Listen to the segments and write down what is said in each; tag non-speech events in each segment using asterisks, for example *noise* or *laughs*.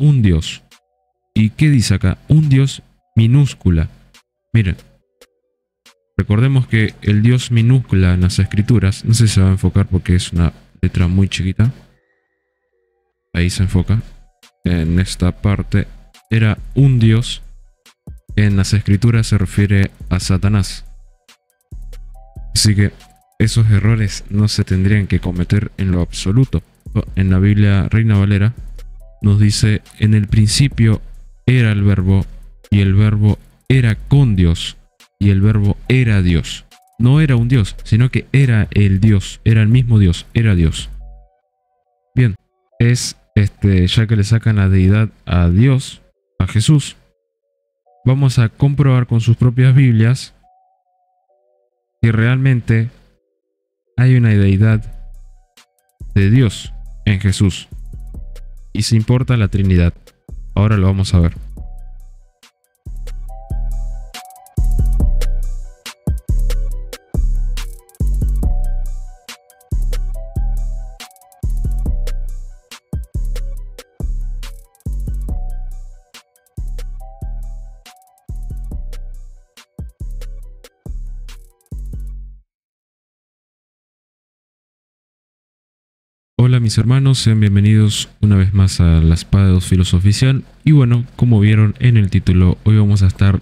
un dios. ¿Y qué dice acá? Un dios minúscula. Miren, recordemos que el dios minúscula en las escrituras, no sé si se va a enfocar porque es una letra muy chiquita. Ahí se enfoca. En esta parte era un dios. En las escrituras se refiere a Satanás. Así que esos errores no se tendrían que cometer en lo absoluto. En la Biblia Reina Valera nos dice, en el principio era el verbo y el verbo era con Dios y el verbo era Dios. No era un Dios, sino que era el Dios, era el mismo Dios, era Dios. Bien, es este, ya que le sacan la deidad a Dios, a Jesús, vamos a comprobar con sus propias Biblias que realmente hay una deidad de Dios en Jesús y se importa la Trinidad. Ahora lo vamos a ver. mis hermanos, sean bienvenidos una vez más a La Espada de dos Y bueno, como vieron en el título, hoy vamos a estar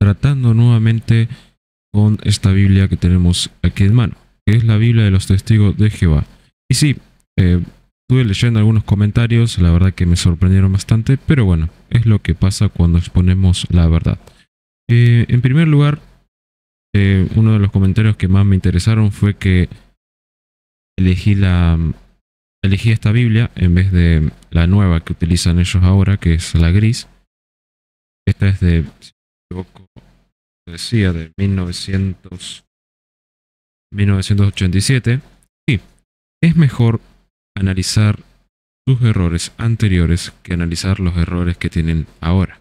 tratando nuevamente con esta Biblia que tenemos aquí en mano, que es la Biblia de los Testigos de Jehová. Y sí, eh, estuve leyendo algunos comentarios, la verdad que me sorprendieron bastante, pero bueno, es lo que pasa cuando exponemos la verdad. Eh, en primer lugar, eh, uno de los comentarios que más me interesaron fue que elegí la, elegí esta Biblia en vez de la nueva que utilizan ellos ahora, que es la gris. Esta es de, si me equivoco, decía, de 1987. Sí, es mejor analizar sus errores anteriores que analizar los errores que tienen ahora.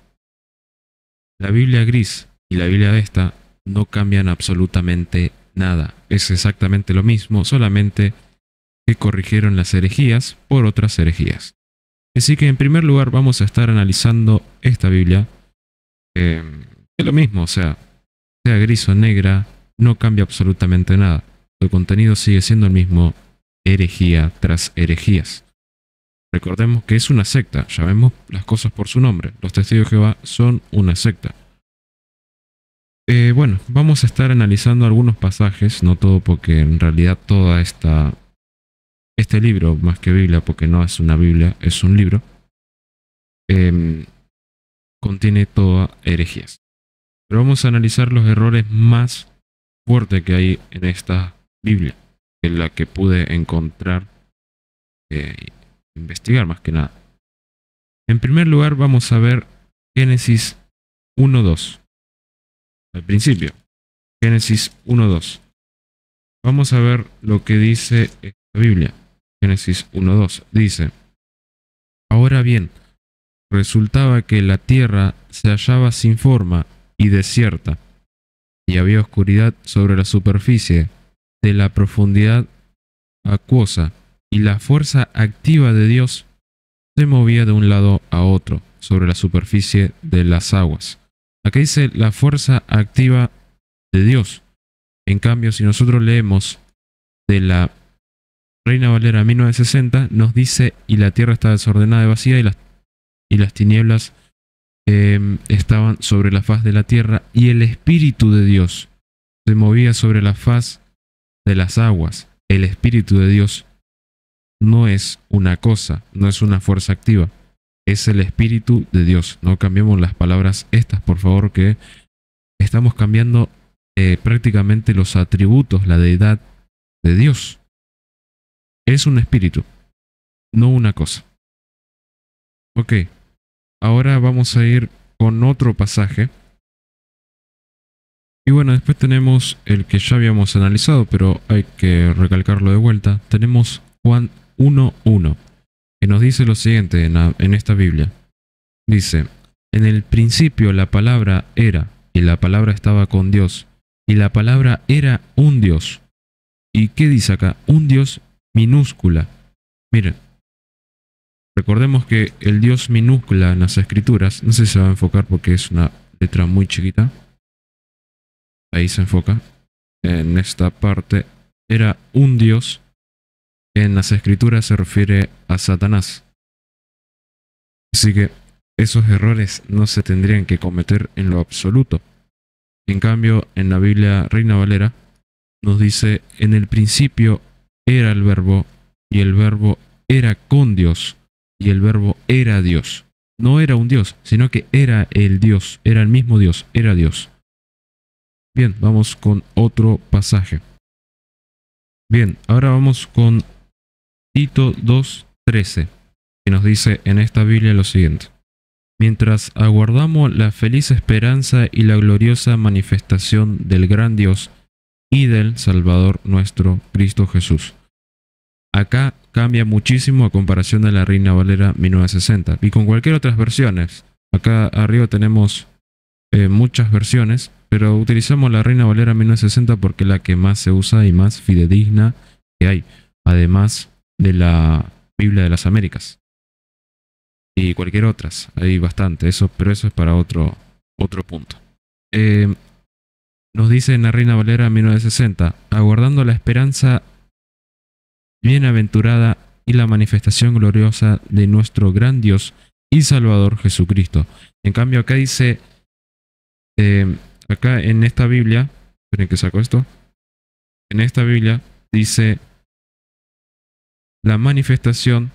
La Biblia gris y la Biblia esta no cambian absolutamente nada. Es exactamente lo mismo, solamente que corrigieron las herejías por otras herejías. Así que en primer lugar vamos a estar analizando esta Biblia. Em, es lo mismo, o sea, sea gris o negra, no cambia absolutamente nada. El contenido sigue siendo el mismo, herejía tras herejías. Recordemos que es una secta, llamemos las cosas por su nombre. Los testigos de Jehová son una secta. Eh, bueno, vamos a estar analizando algunos pasajes, no todo porque en realidad toda esta este libro, más que Biblia, porque no es una Biblia, es un libro, em, contiene toda herejías. Pero vamos a analizar los errores más fuertes que hay en esta Biblia, en la que pude encontrar, eh, investigar más que nada. En primer lugar, vamos a ver Génesis 1.2. Al principio, Génesis 1.2. Vamos a ver lo que dice esta Biblia. Génesis 1.2. Dice, Ahora bien, resultaba que la tierra se hallaba sin forma y desierta, y había oscuridad sobre la superficie de la profundidad acuosa, y la fuerza activa de Dios se movía de un lado a otro sobre la superficie de las aguas. Aquí dice la fuerza activa de Dios. En cambio, si nosotros leemos de la Reina Valera 1960 nos dice, y la tierra está desordenada y vacía, y las, y las tinieblas em, estaban sobre la faz de la tierra, y el Espíritu de Dios se movía sobre la faz de las aguas. El Espíritu de Dios no es una cosa, no es una fuerza activa, es el Espíritu de Dios. No cambiemos las palabras estas, por favor, que estamos cambiando eh, prácticamente los atributos, la deidad de Dios. Es un espíritu, no una cosa. Ok, ahora vamos a ir con otro pasaje. Y bueno, después tenemos el que ya habíamos analizado, pero hay que recalcarlo de vuelta. Tenemos Juan 1.1, que nos dice lo siguiente en, en esta Biblia. Dice, en el principio la palabra era, y la palabra estaba con Dios, y la palabra era un Dios. ¿Y qué dice acá? Un Dios minúscula. Miren, recordemos que el dios minúscula en las escrituras, no sé si se va a enfocar porque es una letra muy chiquita. Ahí se enfoca. En esta parte era un dios. En las escrituras se refiere a Satanás. Así que esos errores no se tendrían que cometer en lo absoluto. En cambio, en la Biblia Reina Valera nos dice, en el principio era el verbo, y el verbo era con Dios, y el verbo era Dios. No era un Dios, sino que era el Dios, era el mismo Dios, era Dios. Bien, vamos con otro pasaje. Bien, ahora vamos con Tito 2.13, que nos dice en esta Biblia lo siguiente. Mientras aguardamos la feliz esperanza y la gloriosa manifestación del gran Dios, y del Salvador nuestro Cristo Jesús. Acá cambia muchísimo a comparación de la Reina Valera 1960 y con cualquier otras versiones. Acá arriba tenemos eh, muchas versiones, pero utilizamos la Reina Valera 1960 porque es la que más se usa y más fidedigna que hay, además de la Biblia de las Américas y cualquier otras. Hay bastante, eso, pero eso es para otro, otro punto. Eh, nos dice en la Reina Valera 1960, aguardando la esperanza bienaventurada y la manifestación gloriosa de nuestro gran Dios y Salvador Jesucristo. En cambio acá dice, eh, acá en esta Biblia, esperen que saco esto, en esta Biblia dice la manifestación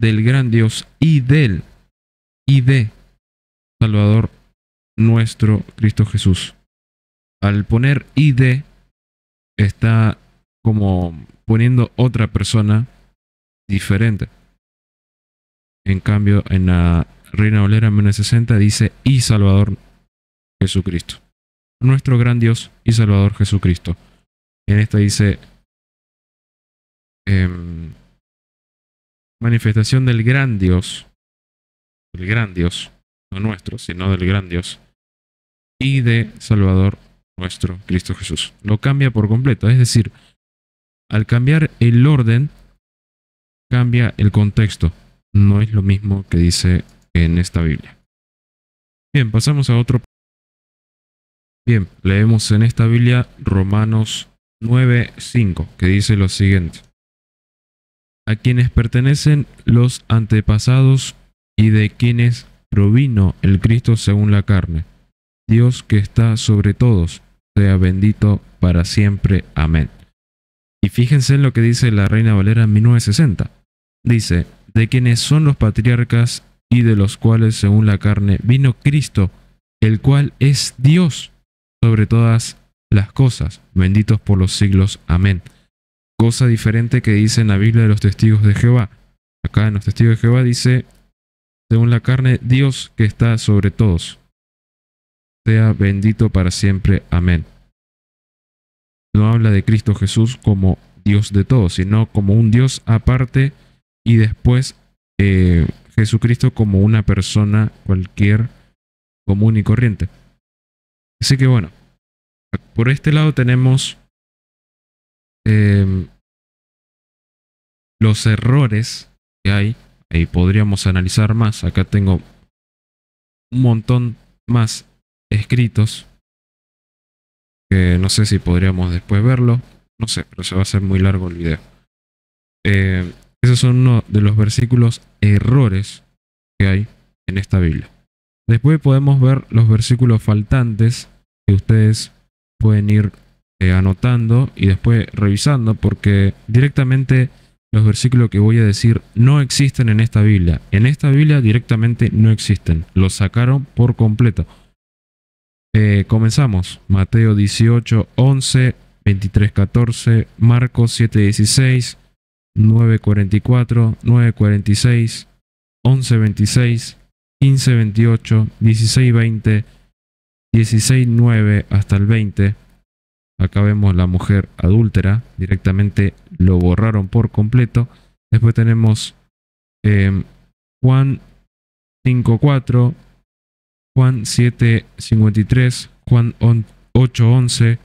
del gran Dios y del y de Salvador nuestro Cristo Jesús al poner ID está como poniendo otra persona diferente. En cambio, en la Reina Olera menos 60 dice y Salvador Jesucristo. Nuestro gran Dios y Salvador Jesucristo. En esta dice em, manifestación del gran Dios. El gran Dios. No nuestro, sino del gran Dios. Y de Salvador nuestro Cristo Jesús. Lo cambia por completo. Es decir, al cambiar el orden, cambia el contexto. No es lo mismo que dice en esta Biblia. Bien, pasamos a otro. Bien, leemos en esta Biblia Romanos 9:5, que dice lo siguiente. A quienes pertenecen los antepasados y de quienes provino el Cristo según la carne, Dios que está sobre todos, sea bendito para siempre. Amén. Y fíjense en lo que dice la Reina Valera en 1960. Dice, de quienes son los patriarcas y de los cuales según la carne vino Cristo, el cual es Dios sobre todas las cosas, benditos por los siglos. Amén. Cosa diferente que dice en la Biblia de los testigos de Jehová. Acá en los testigos de Jehová dice, según la carne, Dios que está sobre todos sea bendito para siempre. Amén. No habla de Cristo Jesús como Dios de todos, sino como un Dios aparte y después eh, Jesucristo como una persona cualquier común y corriente. Así que bueno, por este lado tenemos em, los errores que hay. Ahí podríamos analizar más. Acá tengo un montón más escritos. Que no sé si podríamos después verlo. No sé, pero se va a hacer muy largo el video. Eh, esos son uno de los versículos errores que hay en esta Biblia. Después podemos ver los versículos faltantes que ustedes pueden ir eh, anotando y después revisando porque directamente los versículos que voy a decir no existen en esta Biblia. En esta Biblia directamente no existen. Los sacaron por completo. Eh, comenzamos. Mateo 18, 11, 23, 14, Marcos 7, 16, 9, 44, 9, 46, 11, 26, 15, 28, 16, 20, 16, 9 hasta el 20. Acá vemos la mujer adúltera, directamente lo borraron por completo. Después tenemos eh, Juan 5, 4, Juan 7, 53, Juan 8:11,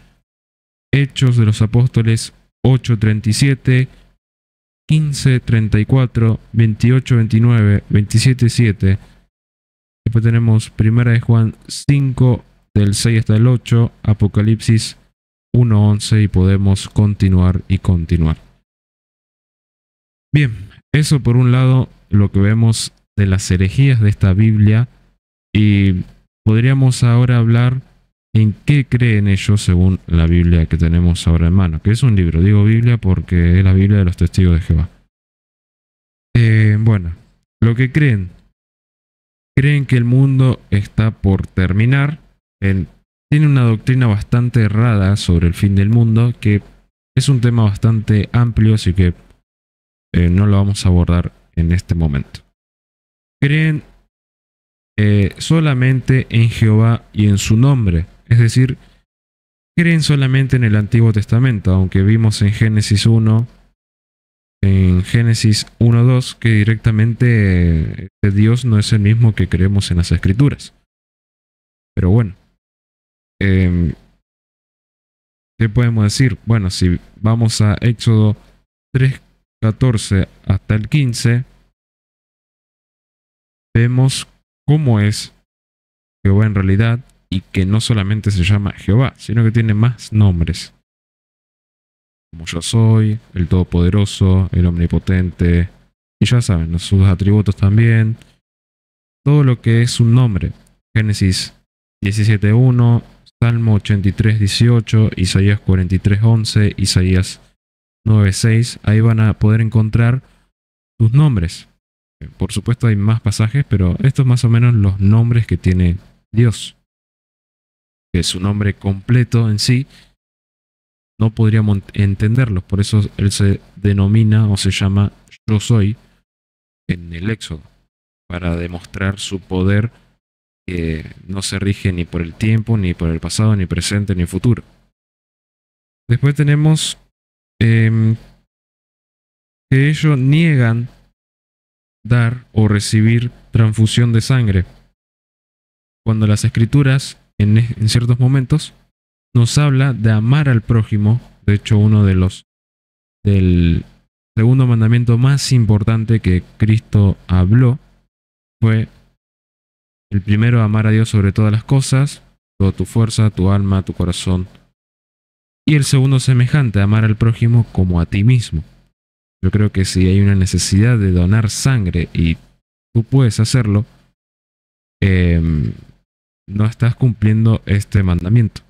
Hechos de los Apóstoles 8, 37, 15, 34, 28, 29, 27, 7. Después tenemos 1 de Juan 5 del 6 hasta el 8, Apocalipsis 1.11 y podemos continuar y continuar. Bien, eso por un lado lo que vemos de las herejías de esta Biblia y podríamos ahora hablar en qué creen ellos según la Biblia que tenemos ahora en mano, que es un libro. Digo Biblia porque es la Biblia de los testigos de Jehová. Eh, bueno, lo que creen. Creen que el mundo está por terminar. Tienen tiene una doctrina bastante errada sobre el fin del mundo, que es un tema bastante amplio, así que eh, no lo vamos a abordar en este momento. Creen eh, solamente en Jehová y en su nombre. Es decir, creen solamente en el Antiguo Testamento, aunque vimos en Génesis 1, en Génesis 1.2, que directamente eh, este Dios no es el mismo que creemos en las Escrituras. Pero bueno, em, ¿qué podemos decir? Bueno, si vamos a Éxodo 3, 14 hasta el 15, vemos cómo es Jehová en realidad y que no solamente se llama Jehová, sino que tiene más nombres. Como yo soy, el Todopoderoso, el Omnipotente, y ya saben, sus atributos también. Todo lo que es un nombre. Génesis 17.1, Salmo 83.18, Isaías 43.11, Isaías 9.6. Ahí van a poder encontrar sus nombres. Por supuesto hay más pasajes, pero estos más o menos los nombres que tiene Dios. Que su nombre completo en sí no podríamos entenderlos, por eso él se denomina o se llama yo soy en el Éxodo, para demostrar su poder que no se rige ni por el tiempo, ni por el pasado, ni presente, ni futuro. Después tenemos em, que ellos niegan dar o recibir transfusión de sangre. Cuando las escrituras, en, ciertos momentos, nos habla de amar al prójimo, de hecho uno de los del segundo mandamiento más importante que Cristo habló fue el primero amar a Dios sobre todas las cosas, toda tu fuerza, tu alma, tu corazón. Y el segundo semejante, amar al prójimo como a ti mismo. Yo creo que si hay una necesidad de donar sangre y tú puedes hacerlo, em, no estás cumpliendo este mandamiento.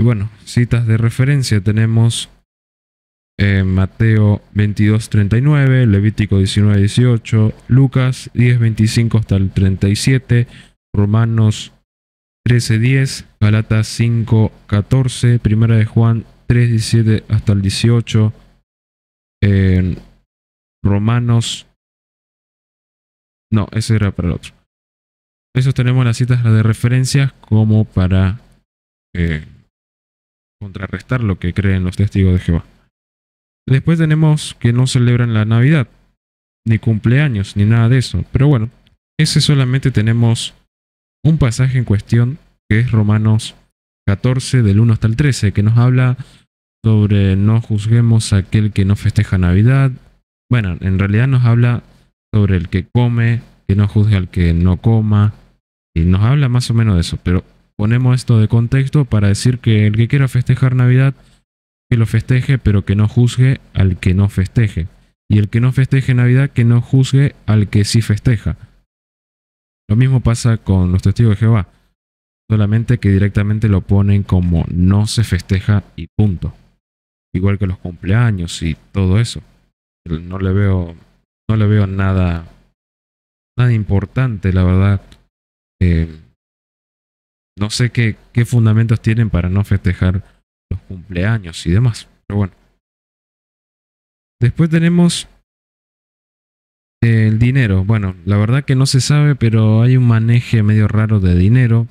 bueno, citas de referencia tenemos eh, Mateo 22, 39, Levítico 19, 18, Lucas 10, 25 hasta el 37, Romanos 13, 10, Galatas 5, 14, Primera de Juan 3, hasta el 18, en Romanos. No, ese era para el otro. Eso tenemos las citas de referencias como para eh, contrarrestar lo que creen los testigos de Jehová. Después tenemos que no celebran la Navidad, ni cumpleaños, ni nada de eso. Pero bueno, ese solamente tenemos un pasaje en cuestión que es Romanos 14 del 1 hasta el 13, que nos habla sobre no juzguemos a aquel que no festeja Navidad. Bueno, en realidad nos habla sobre el que come, que no juzgue al que no coma, y nos habla más o menos de eso, pero ponemos esto de contexto para decir que el que quiera festejar Navidad, que lo festeje, pero que no juzgue al que no festeje. Y el que no festeje Navidad, que no juzgue al que sí festeja. Lo mismo pasa con los testigos de Jehová. Solamente que directamente lo ponen como no se festeja y punto. Igual que los cumpleaños y todo eso. No le veo, no le veo nada, nada importante, la verdad. Eh, no sé qué, qué fundamentos tienen para no festejar los cumpleaños y demás. Pero bueno. Después tenemos el dinero. Bueno, la verdad que no se sabe, pero hay un maneje medio raro de dinero.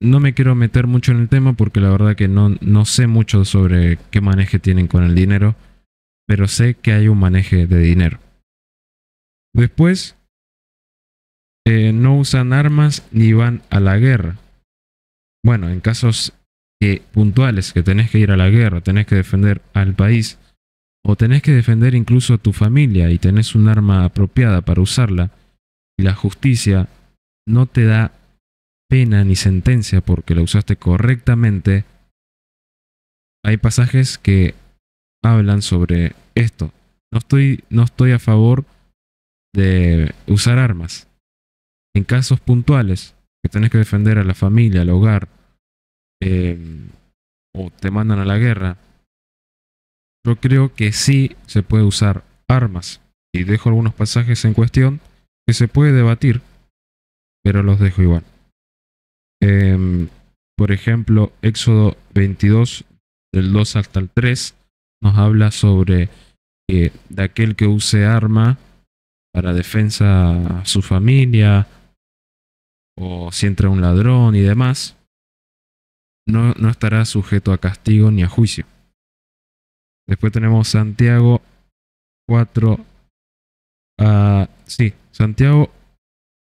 No me quiero meter mucho en el tema porque la verdad que no, sé mucho sobre qué maneje tienen con el dinero, pero sé que hay un maneje de dinero. Después, eh, no usan armas ni van a la guerra. Bueno, en casos puntuales, que tenés que ir a la guerra, tenés que defender al país, o tenés que defender incluso a tu familia y tenés un arma apropiada para usarla, y la justicia no te da pena ni sentencia porque la usaste correctamente, hay pasajes que hablan sobre esto. No estoy, no estoy a favor de usar armas. En casos puntuales, que tenés que defender a la familia, al hogar, em, o te mandan a la guerra, yo creo que sí se puede usar armas. Y dejo algunos pasajes en cuestión que se puede debatir, pero los dejo igual. Em, por ejemplo, Éxodo 22, del 2 hasta el 3, nos habla sobre que de aquel que use arma para defensa a su familia, o si entra un ladrón y demás, no, estará sujeto a castigo ni a juicio. Después tenemos Santiago 4, ah, sí, Santiago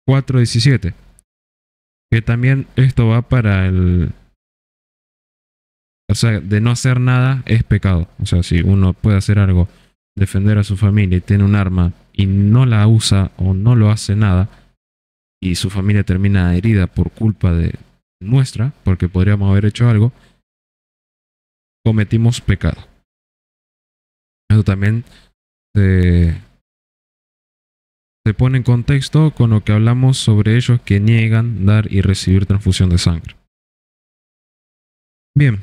4.17 también esto va para el... O sea, de no hacer nada es pecado. O sea, si uno puede hacer algo, defender a su familia y tiene un arma y no la usa o no lo hace nada, y su familia termina herida por culpa de nuestra, porque podríamos haber hecho algo, cometimos pecado. Eso también se, eh, se pone en contexto con lo que hablamos sobre ellos que niegan dar y recibir transfusión de sangre. Bien,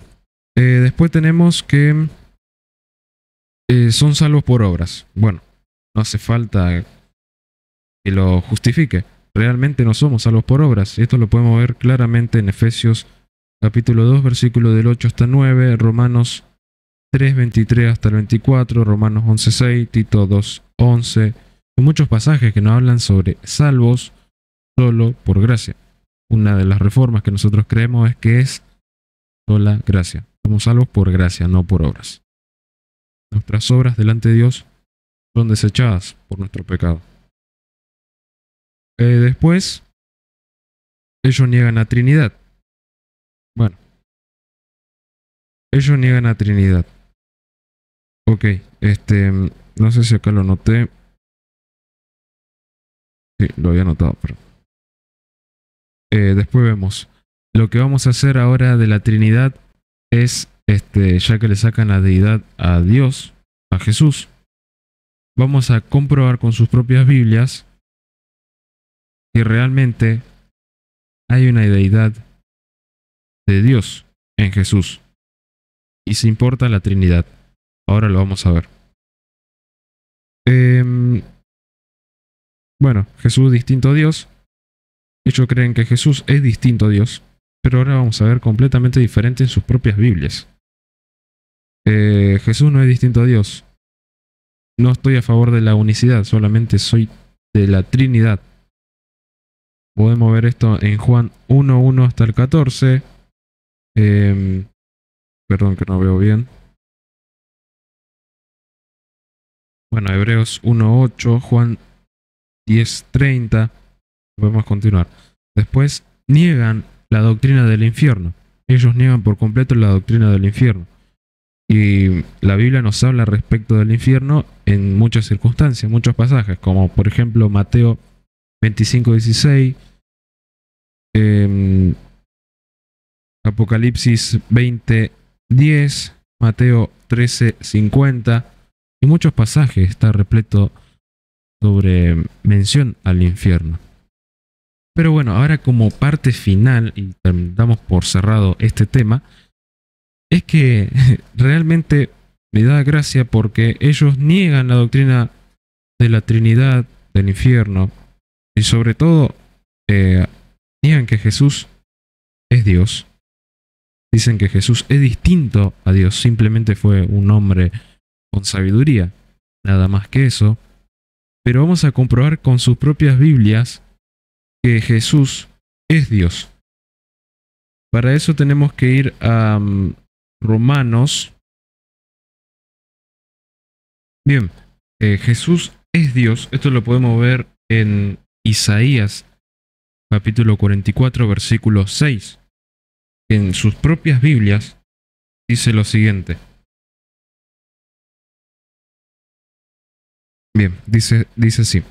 eh, después tenemos que eh, son salvos por obras. Bueno, no hace falta que lo justifique. Realmente no somos salvos por obras. Esto lo podemos ver claramente en Efesios capítulo 2, versículo del 8 hasta 9, Romanos 3, 23 hasta el 24, Romanos 11, 6, Tito 2, 11 hay muchos pasajes que nos hablan sobre salvos solo por gracia. Una de las reformas que nosotros creemos es que es sola gracia. Somos salvos por gracia, no por obras. Nuestras obras delante de Dios son desechadas por nuestro pecado. Eh, después, ellos niegan a Trinidad. Bueno, ellos niegan a Trinidad. Ok, este, no sé si acá lo noté. Sí, lo había notado, pero. Eh, después vemos. Lo que vamos a hacer ahora de la Trinidad es, este, ya que le sacan la deidad a Dios, a Jesús, vamos a comprobar con sus propias Biblias que realmente hay una deidad de Dios en Jesús. Y se importa la Trinidad. Ahora lo vamos a ver. Em, bueno, Jesús distinto a Dios. Ellos creen que Jesús es distinto a Dios, pero ahora vamos a ver completamente diferente en sus propias Biblias. Eh, Jesús no es distinto a Dios. No estoy a favor de la unicidad, solamente soy de la Trinidad. Podemos ver esto en Juan 1.1 hasta el 14. Em, perdón que no veo bien. Bueno, Hebreos 1.8, Juan 10.30. Podemos continuar. Después niegan la doctrina del infierno. Ellos niegan por completo la doctrina del infierno. Y la Biblia nos habla respecto del infierno en muchas circunstancias, muchos pasajes, como por ejemplo Mateo 25.16 em, Apocalipsis 20.10 Mateo 13.50 y muchos pasajes está repleto sobre mención al infierno. Pero bueno, ahora como parte final, y damos por cerrado este tema, es que *laughs* realmente me da gracia porque ellos niegan la doctrina de la Trinidad, del infierno, y sobre todo eh, niegan que Jesús es Dios. Dicen que Jesús es distinto a Dios, simplemente fue un hombre con sabiduría, nada más que eso pero vamos a comprobar con sus propias Biblias que Jesús es Dios. Para eso tenemos que ir a mm, Romanos. Bien, eh, Jesús es Dios. Esto lo podemos ver en Isaías capítulo 44 versículo 6. En sus propias Biblias dice lo siguiente. Bien, dice, dice así.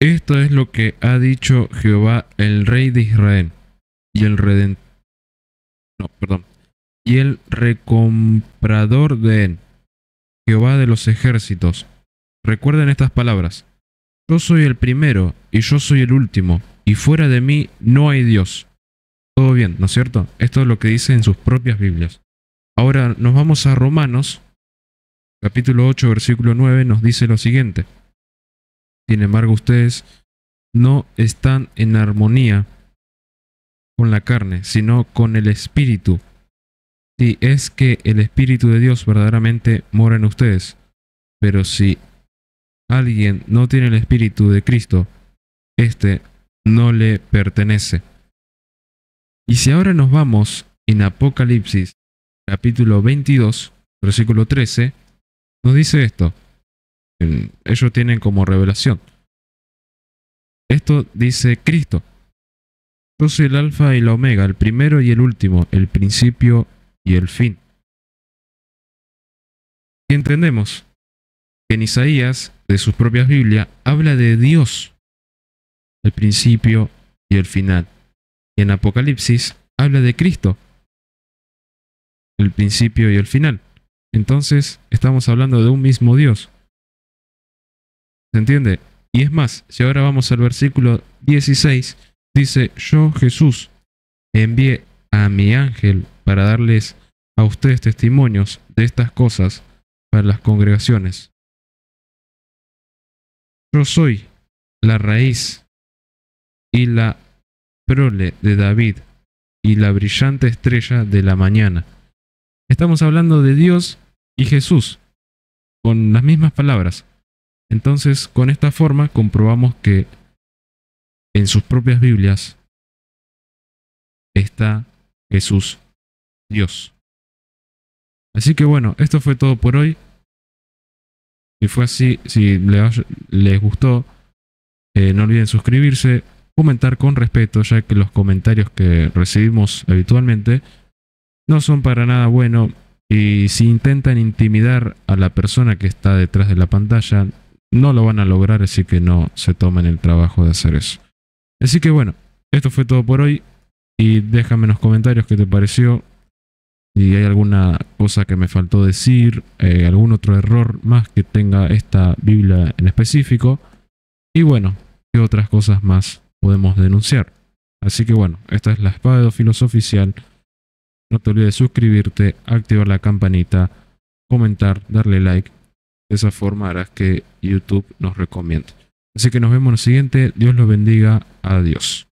Esto es lo que ha dicho Jehová, el rey de Israel, y el Redentor, No, perdón. Y el recomprador de él, Jehová de los ejércitos. Recuerden estas palabras. Yo soy el primero y yo soy el último, y fuera de mí no hay Dios. Todo bien, ¿no es cierto? Esto es lo que dice en sus propias Biblias. Ahora nos vamos a Romanos capítulo 8, versículo 9, nos dice lo siguiente. Sin embargo, ustedes no están en armonía con la carne, sino con el Espíritu. Si es que el Espíritu de Dios verdaderamente mora en ustedes. Pero si alguien no tiene el Espíritu de Cristo, éste no le pertenece. Y si ahora nos vamos en Apocalipsis capítulo 22, versículo 13, nos dice esto. Ellos tienen como revelación. Esto dice Cristo. Yo soy el alfa y la omega, el primero y el último, el principio y el fin. Y entendemos que en Isaías, de sus propias Biblias, habla de Dios, el principio y el final. Y en Apocalipsis habla de Cristo, el principio y el final entonces estamos hablando de un mismo Dios. ¿Se entiende? Y es más, si ahora vamos al versículo 16, dice, yo Jesús envié a mi ángel para darles a ustedes testimonios de estas cosas para las congregaciones. Yo soy la raíz y la prole de David y la brillante estrella de la mañana. Estamos hablando de Dios y Jesús, con las mismas palabras. Entonces, con esta forma comprobamos que en sus propias Biblias está Jesús, Dios. Así que bueno, esto fue todo por hoy. Si fue así, si les gustó, eh, no olviden suscribirse, comentar con respeto, ya que los comentarios que recibimos habitualmente no son para nada bueno y si intentan intimidar a la persona que está detrás de la pantalla, no lo van a lograr, así que no se tomen el trabajo de hacer eso. Así que bueno, esto fue todo por hoy. Y déjame en los comentarios qué te pareció. Si hay alguna cosa que me faltó decir, eh, algún otro error más que tenga esta Biblia en específico. Y bueno, qué otras cosas más podemos denunciar. Así que bueno, esta es la espada de oficial. No te olvides suscribirte, activar la campanita, comentar, darle like. De esa forma harás que YouTube nos recomiende. Así que nos vemos en el siguiente. Dios los bendiga. Adiós.